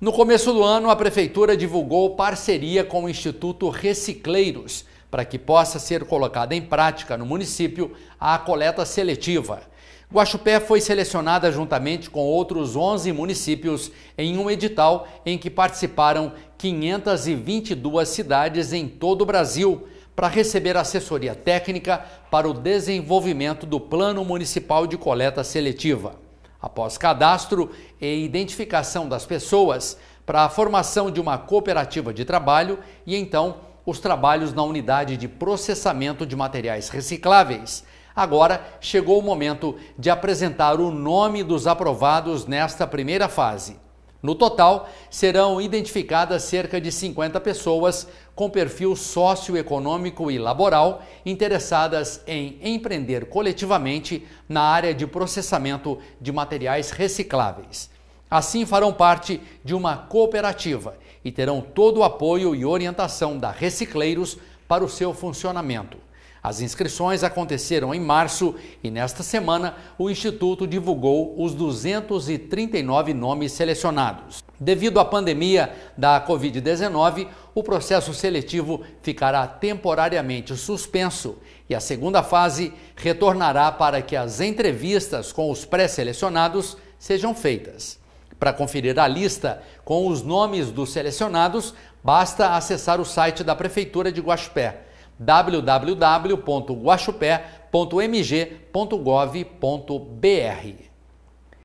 No começo do ano, a Prefeitura divulgou parceria com o Instituto Recicleiros para que possa ser colocada em prática no município a coleta seletiva. Guaxupé foi selecionada juntamente com outros 11 municípios em um edital em que participaram 522 cidades em todo o Brasil para receber assessoria técnica para o desenvolvimento do Plano Municipal de Coleta Seletiva após cadastro e identificação das pessoas, para a formação de uma cooperativa de trabalho e então os trabalhos na unidade de processamento de materiais recicláveis. Agora chegou o momento de apresentar o nome dos aprovados nesta primeira fase. No total, serão identificadas cerca de 50 pessoas com perfil socioeconômico e laboral interessadas em empreender coletivamente na área de processamento de materiais recicláveis. Assim, farão parte de uma cooperativa e terão todo o apoio e orientação da Recicleiros para o seu funcionamento. As inscrições aconteceram em março e nesta semana o Instituto divulgou os 239 nomes selecionados. Devido à pandemia da Covid-19, o processo seletivo ficará temporariamente suspenso e a segunda fase retornará para que as entrevistas com os pré-selecionados sejam feitas. Para conferir a lista com os nomes dos selecionados, basta acessar o site da Prefeitura de Guaxpé www.guachupé.mg.gov.br.